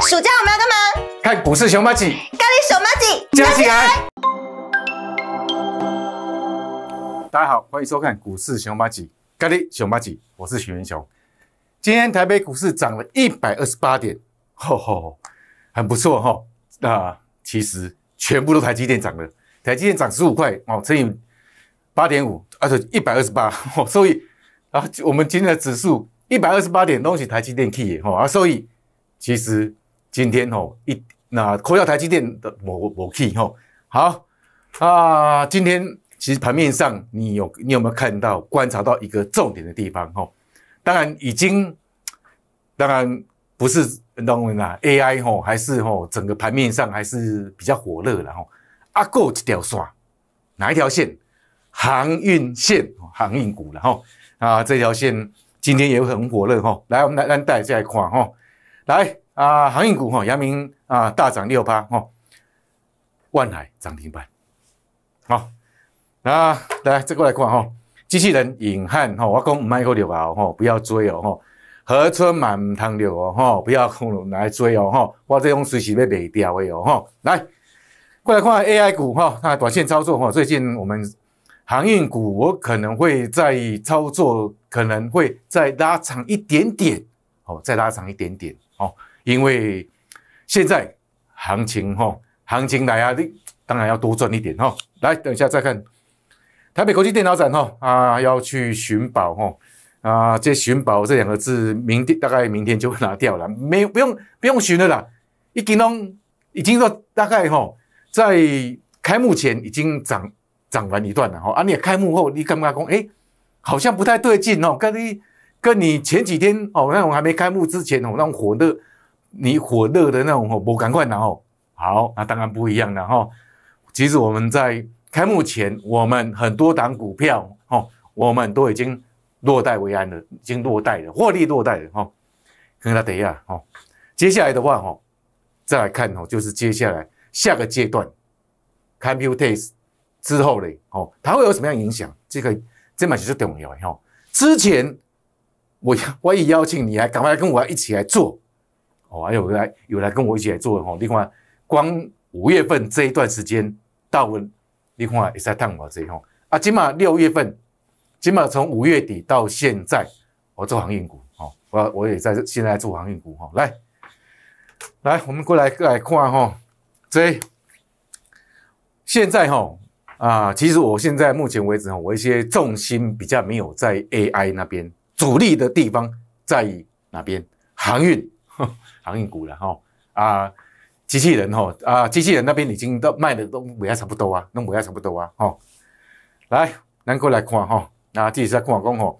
暑假我们要干嘛？看股市熊猫鸡咖喱熊猫鸡加起来。大家好，欢迎收看股市熊猫鸡咖喱熊猫鸡，我是许元雄。今天台北股市涨了一百二十八点，吼吼，很不错哈啊！其实全部都台积电涨了，台积电涨十五块哦，乘以八点五，而且一百二十八所收益啊。我们今天的指数一百二十八点，东西台积电 K 也吼，啊，收益其实。今天吼一那扣掉台积电的某某 key 吼好啊，今天其实盘面上你有你有没有看到观察到一个重点的地方吼？当然已经当然不是认为啦 AI 吼还是吼整个盘面上还是比较火热然后阿过一条线哪一条线航运线航运股然吼。啊这条线今天也很火热吼来我们来家再看吼来。啊，航运股哈，阳明啊大涨六八哦，万海涨停板，好，那来再过来看哈，机器人永汉哈，我讲唔系好牛啊哦，不要追哦哈，河川满汤牛哦哈，不要来追哦哈，我这种随时洗卖掉的哦哈，来过来看 AI 股哈，那短线操作哈，最近我们航运股我可能会在操作，可能会再拉长一点点哦，再拉长一点点哦。因为现在行情哈，行情来啊，你当然要多赚一点哈。来，等一下再看台北国际电脑展哈啊，要去寻宝哈啊。这寻宝这两个字，明天大概明天就会拿掉了，没有不用不用寻了啦。已经弄已经说大概哈，在开幕前已经涨涨完一段了哈。啊，你也开幕后，你敢不敢讲哎，好像不太对劲哦？跟你跟你前几天哦，那种还没开幕之前哦，那种火热。你火热的那种哦，我赶快拿哦。好，那当然不一样了哈。其实我们在开幕前，我们很多档股票哦，我们都已经落袋为安了，已经落袋了，获利落袋了哈。跟他等一下哈，接下来的话哈，再来看哦，就是接下来下个阶段，computes r 之后嘞哦，它会有什么样影响？这个这蛮其实重要哈。之前我我也邀请你来，赶快跟我一起来做。哦，还有来有来跟我一起来做的哦。另外，光五月份这一段时间，大文，你看也在探我这一行。啊，起码六月份，起码从五月底到现在，我做航运股。哦，我我也在现在做航运股。哈，来，来，我们过来来看哈。这现在哈啊，其实我现在目前为止哈，我一些重心比较没有在 AI 那边，主力的地方在哪边？航运。航运股了哈啊，机器人哈啊，机器人那边已经都卖的都尾牙差不多啊，都尾牙差不多啊哈。来，能过来看哈，那继续再讲讲哈。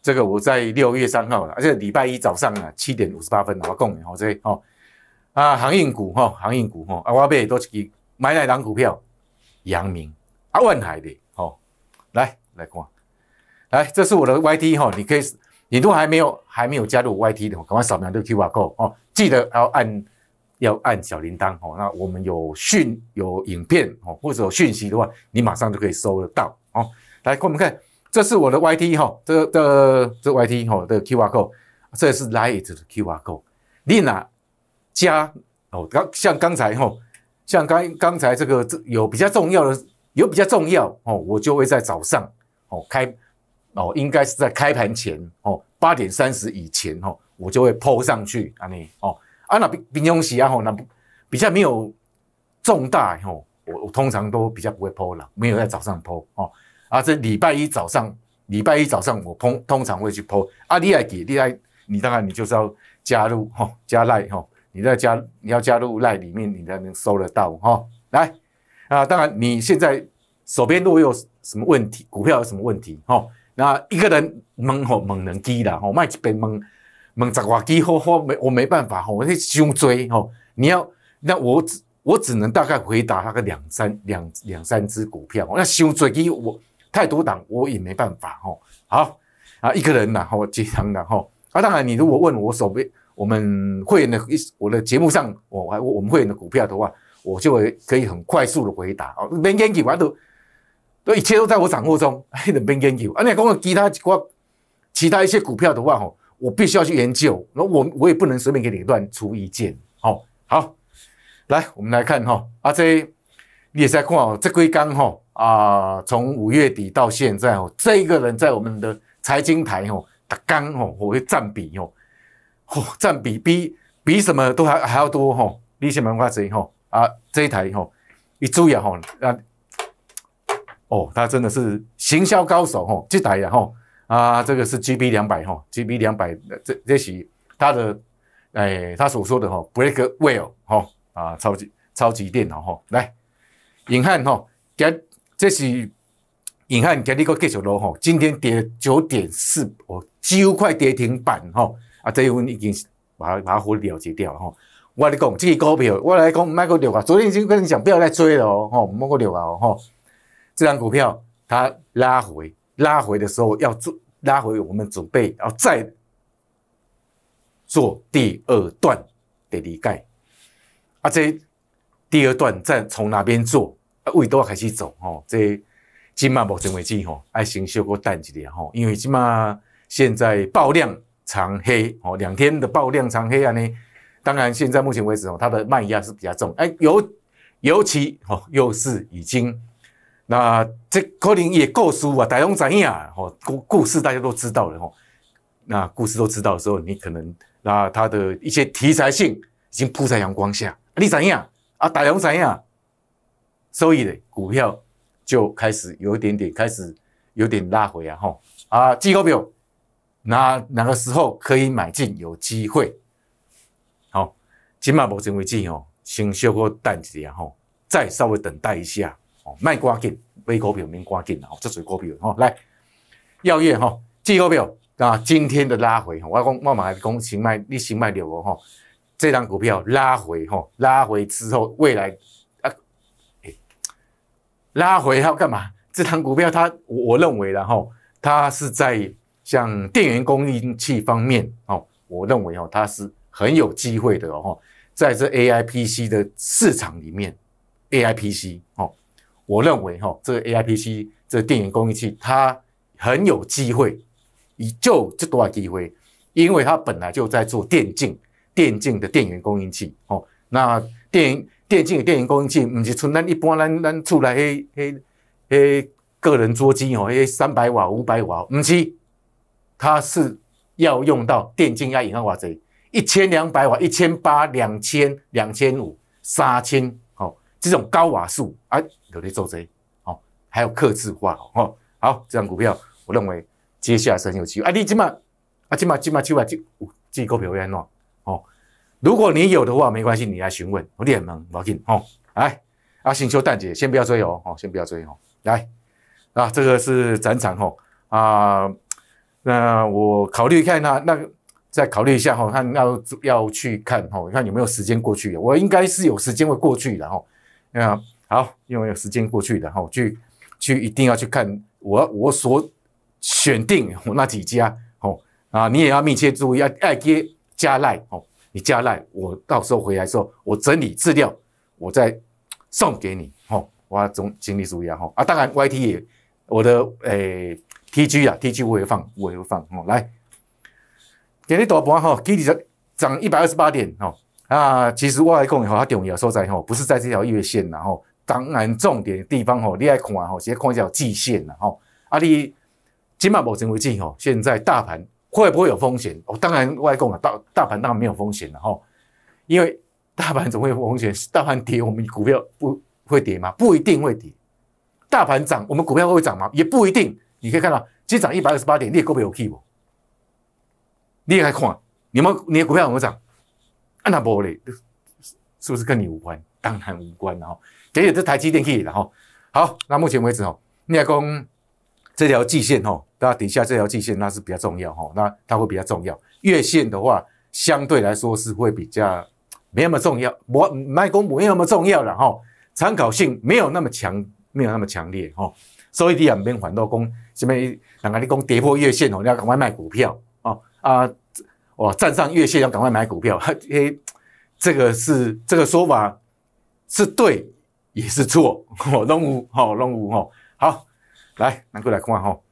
这个我在六月三号，而且礼拜一早上啊，七点五十八分，我讲，我这哈啊，航运股哈，航运股哈，啊，我买多一支，买哪档股票？阳明啊，万海的哈。来，来看，来，这是我的 Y T 哈，你可以，你都还没有还没有加入 Y T 的，赶快扫描这个 Q R code 哦。记得要按要按小铃铛哦，那我们有讯有影片哦，或者有讯息的话，你马上就可以收得到哦。来，我们看，这是我的 Y T 哈，这个这 Y T 哈的 Q R code，这是 Light 的 Q R code。Lina 加哦，刚像刚才哈，像刚刚才这个这有比较重要的有比较重要哦，我就会在早上哦开哦，应该是在开盘前哦八点三十以前哦。我就会抛上去，安尼哦，啊那平平常时啊吼那比较没有重大吼，我我通常都比较不会抛了，没有在早上抛哦，啊这礼拜一早上，礼拜一早上我通通常会去抛，啊你外给你外你当然你就是要加入吼加赖吼，你在加你要加入赖里面你才能收得到哈，来啊当然你现在手边如果有什么问题，股票有什么问题哈，那一个人懵吼猛人低了吼，卖几杯懵。猛砸瓜机嚯嚯，没我没办法嚯，我是胸椎嚯，你要那我只我只能大概回答那个两三两两三只股票，那胸椎机我太多档我也没办法嚯。好啊，一个人然后接单然后啊，当然你如果问我手边我们会员的，我的节目上我还我们会员的股票的话，我就会可以很快速的回答哦，没研究我都都一切都在我掌握中，还能边边几，而且讲其他股其他一些股票的话吼。我必须要去研究，那我我也不能随便给你乱出意见。好，好，来，我们来看哈，啊这，你也在看哦，这归刚哈啊，从五月底到现在哦，这一个人在我们的财经台哦，打刚哦，我会占比哦，哦，占比比比什么都还还要多哈。你是蛮夸张哈，啊这一台哈，一注意哈，啊，哦，他真的是行销高手哈，这台呀哈。啊，这个是 G B 两百哈，G B 两百，这这是它的，哎，他所说的哈，Breakwell 哈，啊，超级超级电脑哈，来，银翰哈，今这是银翰今日个继续落哈，今天跌九点四，我九块跌停板哈，啊，这一份已经把它把火了略掉哈，我你讲这个股票，我来讲唔爱佫跌啊，昨天已经讲不要再追了哦，吼，冇佫跌啊，吼，这张股票它拉回。拉回的时候要做拉回，我们准备要再做第二段的离盖啊！这第二段在从哪边做？啊，位都要开始走哦。这今嘛目前为止吼，爱先稍股等一点吼，因为起码现在爆量长黑哦，两天的爆量长黑啊呢。当然现在目前为止哦，它的卖压是比较重，哎，尤尤其哦，又是已经。那这可能也够输啊！大龙怎样？哦，故故事大家都知道了。吼，那故事都知道的时候，你可能那它的一些题材性已经铺在阳光下。你怎样啊？大龙怎样？所以呢，股票就开始有一点点，开始有点拉回啊。哈啊，机构表，哪哪个时候可以买进？有机会。好，起码目前为止哦，先稍微等一下哈，再稍微等待一下。卖瓜劲，买股票免乖劲啦！哦，这水股票哦，来药业哈，这股票啊，今天的拉回，我讲慢慢来讲，先卖，你先卖掉个哈。这张股票拉回哈，拉回之后未来啊，诶、拉回它干嘛？这张股票它，我我认为然后它是在像电源供应器方面哦，我认为哦，它是很有机会的哦，在这 A I P C 的市场里面，A I P C 哦。我认为哈，这个 AIPC 这个电源供应器它很有机会，以就这段机会，因为它本来就在做电竞，电竞的电源供应器。哦，那电电竞的电源供应器，不是像咱一般咱咱出来嘿嘿嘿个人桌机哦，嘿三百瓦、五百瓦，唔是，它是要用到电竞压引号瓦？这一千两百瓦、一千八、两千、两千五、三千。这种高瓦数哎，有的做这哦，还有克制化哦，好，这张股票我认为接下很有机会，啊。你今晚啊今晚今今晚买这这股票安哪？哦，如果你有的话没关系，你来询问，我热盲，我紧，哦，哎，啊，先收蛋姐，先不要追哦，哦，先不要追哦，来，啊，这个是展场哦，啊，那我考虑看那那个再考虑一下哦，看要要去看哦，看有没有时间过去，我应该是有时间会过去的哦。啊，好，因为有时间过去的，吼，去去一定要去看我我所选定我那几家，哦啊，你也要密切注意，要要加加赖哦，你加赖，我到时候回来说，我整理资料，我再送给你，哦。我总整理注意啊，吼啊，当然 Y T 也，我的诶 T G 啊，T G 我也放，我也放，哦，来，给你大盘哈给你涨一百二十八点，哦。那其实外供以后，它重要所在吼，不是在这条月线然后当然重点的地方吼，你也看吼，直接看一条季线了吼。啊，你今晚宝成为季吼，现在大盘会不会有风险？哦，当然外供了，大大盘当然没有风险了吼。因为大盘总会有风险？大盘跌，我们股票不会跌吗？不一定会跌。大盘涨，我们股票会涨吗？也不一定。你可以看到，今天涨一百二十八点，你也够没有气不？你也看，你们你的股票有没有涨？按那玻璃，是不是跟你无关？当然无关了哈。给你这台机电器，然后好，那目前为止哦，你要讲这条季线哦，那底下这条季线那是比较重要哈，那它会比较重要。月线的话，相对来说是会比较没那么重要，我卖股没那么重要了哈，参考性没有那么强，没有那么强烈哈。所以，第二边反倒讲，什么人家你讲跌破月线哦，你要赶快卖股票哦啊。哇！站上月线要赶快买股票，嘿，这个是这个说法是对也是错，哦，弄乌哦，弄乌哦，好，来拿过来看吼，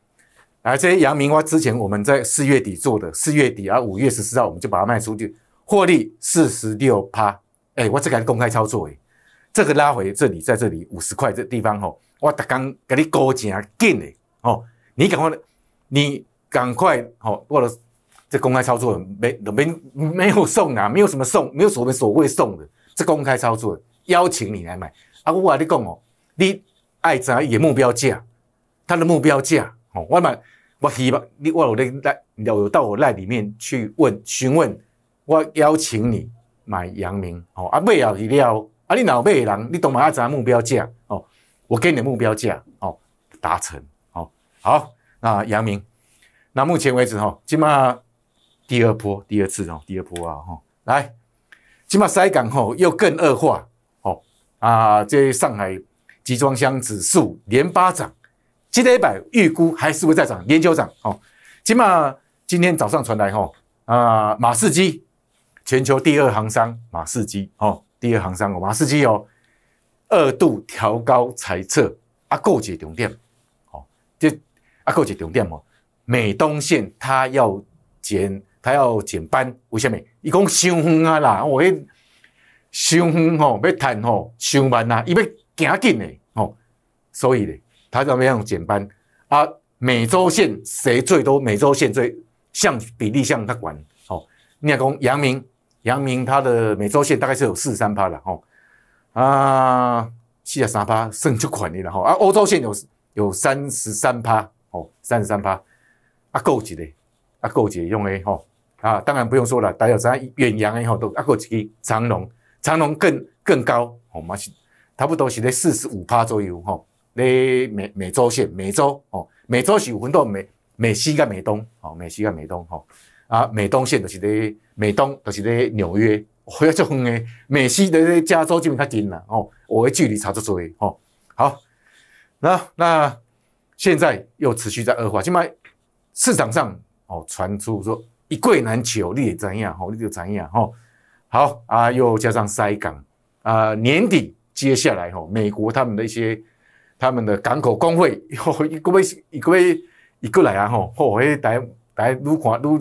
来这些阳明花，之前我们在四月底做的，四月底啊，五月十四号我们就把它卖出，去，获利四十六趴，哎，我这个还公开操作哎，这个拉回这里，在这里五十块这地方吼，我特刚给你高正紧的，哦，你赶快，你赶快，哦，过了。这公开操作没没没有送啊，没有什么送，没有所谓所谓送的。这公开操作，邀请你来买。啊，我跟你讲哦，你爱查伊目标价，他的目标价哦。我买，我希望你我有来来，有到我那里面去问询问，我邀请你买阳明哦。啊，买哦你要，啊你老买的人，你懂吗？啊查目标价哦，我给你的目标价哦，达成哦好。那阳明，那目前为止哦，起码。第二波，第二次哦，第二波啊，哦，来，起码筛港吼又更恶化，哦啊，这上海集装箱指数连八涨，今天一百预估还是会再涨，连九涨，哦，起码今天早上传来吼啊，马士基，全球第二行商马士基，哦，第二行商哦，马士基哦，二度调高财测，啊，构解重点，哦，这啊构解重点哦，美东线它要减。他要减班，为虾米？伊讲伤远啊啦，我迄伤远吼，要趁吼伤万啦，伊要行紧诶吼，所以咧，他怎么样减班？啊，每周线谁最多？每周线最像比例像他管吼。你讲杨明，杨明他的每周线大概是有四十三趴啦吼，啊，四十三趴算就管的啦吼。啊，欧洲线有有三十三趴吼，三十三趴啊够一个啊够个用诶吼。啊，当然不用说了，大家知道远洋以后都一个去长隆，长隆更更高哦，嘛是差不多是在四十五趴左右哈。在美美洲线，美洲哦，美洲是有分到美美西跟美东哦，美西跟美东哈。啊，美东线就是在美东，就是在纽约，好远足远的，美西在加州这边较近啦哦，我的距离差足多哦。好，那那现在又持续在恶化，起码市场上哦传出说。一贵难求，你怎样吼？你就怎样吼？好啊，又加上塞港啊，年底接下来吼，美国他们的一些他们的港口工会 吼，一个一个一个来啊吼，大家大家愈看愈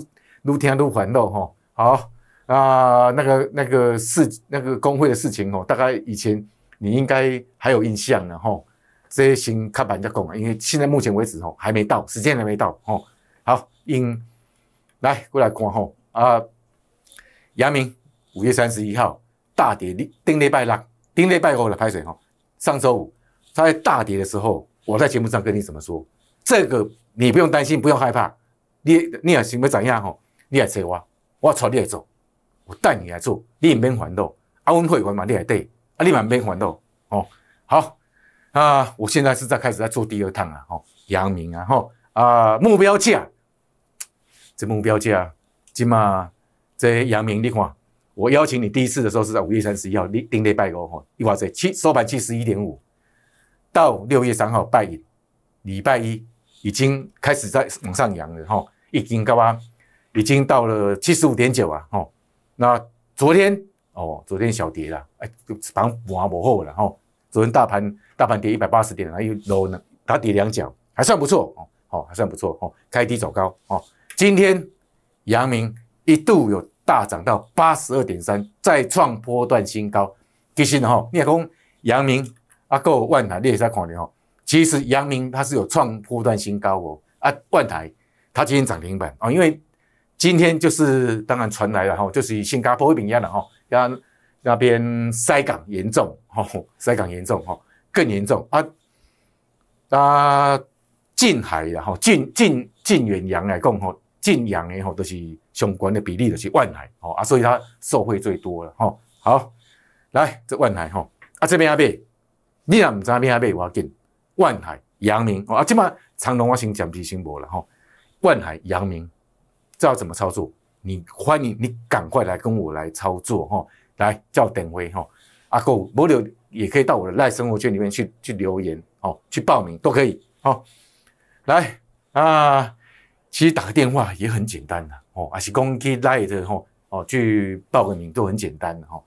愈听愈烦咯吼。好啊，那个那个事那个工会的事情吼，大概以前你应该还有印象的吼。这些新看板在讲，因为现在目前为止吼还没到，时间还没到吼。好，因来，过来看吼啊！阳明五月三十一号大跌，顶礼拜六、顶礼拜五了，排水吼。上周五在大跌的时候，我在节目上跟你怎么说？这个你不用担心，不用害怕。你，你啊，准要怎样吼？你来找我，我操你来做，我带你来做，你唔免烦恼。阿文会玩嘛，你也对，啊，你唔免烦恼。哦，好啊，我现在是在开始在做第二趟啊，吼阳明啊，吼啊目标价。这目标价，即嘛，这阳明你看，我邀请你第一次的时候是在五月三十一号，定礼拜五吼，伊哇在七收盘七十一点五，到六月三号拜一，礼拜一已经开始在往上扬了哈，已经干啊，已经到了七十五点九啊哈，那昨天哦，昨天小跌啦，哎，盘盘不好了，哈，昨天大盘大盘跌一百八十点，然后又走呢打跌两脚，还算不错哦，好还算不错哦，开低走高哦。今天阳明一度有大涨到八十二点三，再创波段新高。提醒哈，聂讲阳明啊，够万台你也在考虑哈。其实阳明它是有创波段新高哦。啊，万台它今天涨停板啊，因为今天就是当然传来了哈，就是新加坡一边一样了哈，那那边塞港严重哈，塞港严重哈，更严重啊啊，近海的哈，近近近远洋来讲哈。晋阳的吼都是相关的比例都是万海哦啊，所以它受惠最多了哈。好，来这万海吼啊这边阿贝，你也唔知阿边阿贝我见万海阳明哦啊，今麦长隆我先讲皮先无了哈。万海阳明，知道怎么操作？你欢迎你赶快来跟我来操作哈。来叫等辉哈啊哥，网留也可以到我的赖生活圈里面去去留言哦，去报名都可以。好，来啊。其实打个电话也很简单的哦，还是公去来的吼哦，去报个名都很简单的哈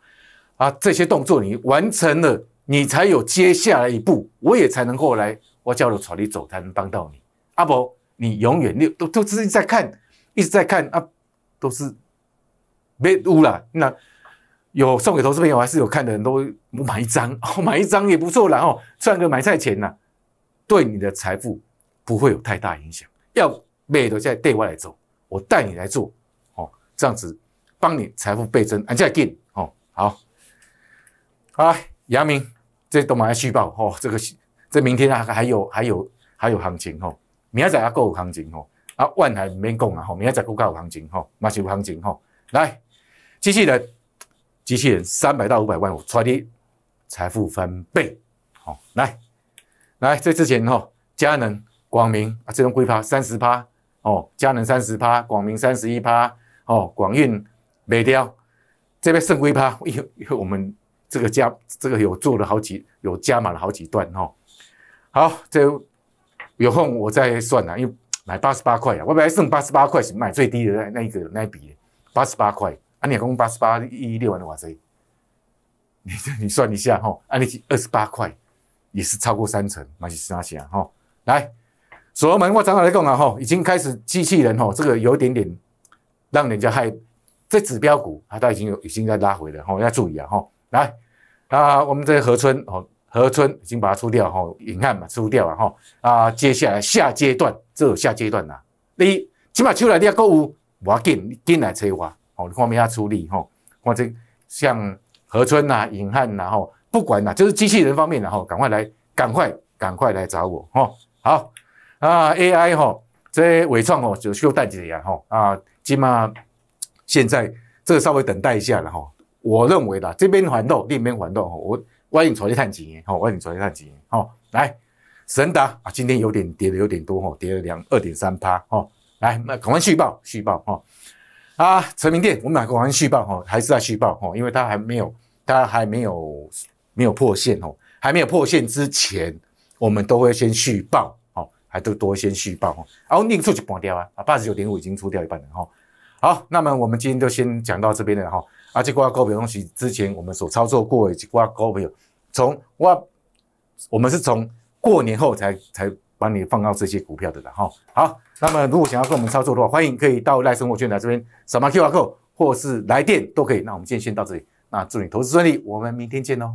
啊，这些动作你完成了，你才有接下来一步，我也才能过来，我叫你朝里走才能帮到你。阿伯，你永远六都都是在看，一直在看啊，都是没乌了。那有送给投资朋友还是有看的，人都多买一张 哦，买一张也不错，然后赚个买菜钱呢，对你的财富不会有太大影响。要。每都在对外来走，我带你来做哦，这样子帮你财富倍增，而且更哦，好，好，杨明，这都马上续报哦，这个这明天啊还有还有还有行情哦，明天再够股行情哦，啊万还没供啊，吼，明天再个股行情哦，马上有行情哦，来，机器人，机器人三百到五百万，我带你财富翻倍，好，来，来，这之前吼，佳能、光明啊，这种龟爬三十趴。哦，佳能三十八，广明三十一趴，哦，广运美雕这边剩龟趴，因为我们这个加这个有做了好几有加码了好几段哈。好，这有空我再算啦，因为买八十八块啊，外本还剩八十八块，是买最低的那那一个那一笔八十八块啊，你讲八十八一六万的话，塞，你你算一下哈，按你二十八块也是超过三成，买是哪些啊？哈，来。所罗门，我长老来讲啊，吼，已经开始机器人，吼，这个有点点让人家害。这指标股啊，它已经有已经在拉回了，哈，要注意啊，吼。来啊，我们这河村哦，河村已经把它出掉，吼，银汉嘛出掉了，吼。啊，接下来下阶段，这有下阶段呐、啊，你起码出来，你要够有，我要进，进来催我，哦，各方要出力，吼，我这像河村呐，隐汉呐，吼，不管哪，就是机器人方面，的、吼，赶快来，赶快，赶快来找我，吼，好。啊，AI 哈，这伟创哦就需要带几只呀哈啊，起码现在这个稍微等待一下了哈。我认为啦，这边缓到，那边缓动哈。我外面查一探钱，好，外面查一探钱，好来。神达啊，今天有点跌的有点多哈，跌了两二点三趴哈。来，那赶快续报续报哈。啊，成明电，我们个快续报哈，还是要续报哈，因为它还没有，它还没有没有破线哦，还没有破线之前，我们都会先续报。还都多先续报哦，然后另处就关掉啊，啊八十九点五已经出掉一半了哈。好，那么我们今天就先讲到这边了哈。啊，这挂股票东西之前我们所操作过的这挂股票，从我我们是从过年后才才帮你放到这些股票的了哈。好，那么如果想要跟我们操作的话，欢迎可以到赖生活圈来这边扫码 Q 扣，或是来电都可以。那我们今天先到这里，那祝你投资顺利，我们明天见哦。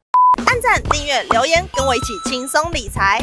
按赞、订阅、留言，跟我一起轻松理财。